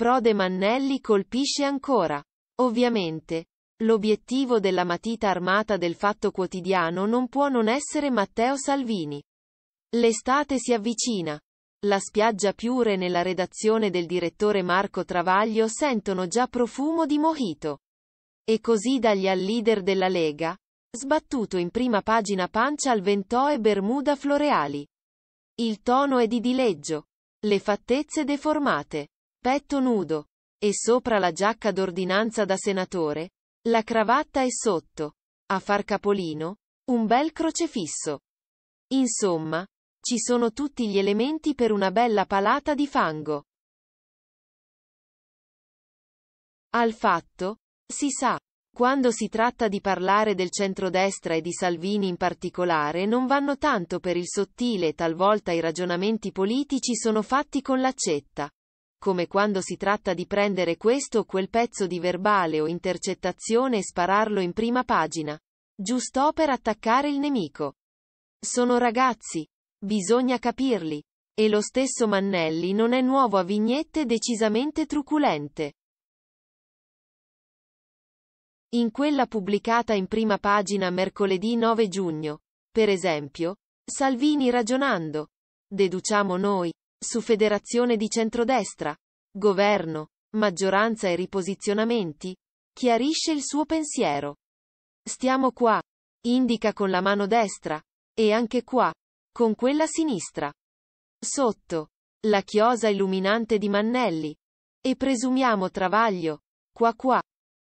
prode Mannelli colpisce ancora. Ovviamente. L'obiettivo della matita armata del fatto quotidiano non può non essere Matteo Salvini. L'estate si avvicina. La spiaggia Piure nella redazione del direttore Marco Travaglio sentono già profumo di mojito. E così dagli al leader della Lega, sbattuto in prima pagina pancia al Ventò e Bermuda Floreali. Il tono è di dileggio. Le fattezze deformate petto nudo, e sopra la giacca d'ordinanza da senatore, la cravatta e sotto, a far capolino, un bel crocefisso. Insomma, ci sono tutti gli elementi per una bella palata di fango. Al fatto, si sa, quando si tratta di parlare del centrodestra e di Salvini in particolare non vanno tanto per il sottile e talvolta i ragionamenti politici sono fatti con l'accetta come quando si tratta di prendere questo o quel pezzo di verbale o intercettazione e spararlo in prima pagina. Giusto per attaccare il nemico. Sono ragazzi. Bisogna capirli. E lo stesso Mannelli non è nuovo a vignette decisamente truculente. In quella pubblicata in prima pagina mercoledì 9 giugno, per esempio, Salvini ragionando, deduciamo noi, su federazione di centrodestra, governo, maggioranza e riposizionamenti, chiarisce il suo pensiero. Stiamo qua, indica con la mano destra, e anche qua, con quella sinistra. Sotto, la chiosa illuminante di Mannelli. E presumiamo Travaglio, qua qua.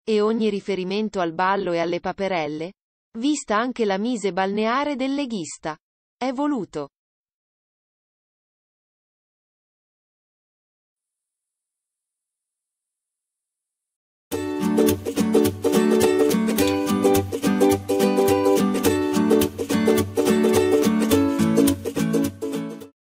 E ogni riferimento al ballo e alle paperelle, vista anche la mise balneare del leghista. È voluto.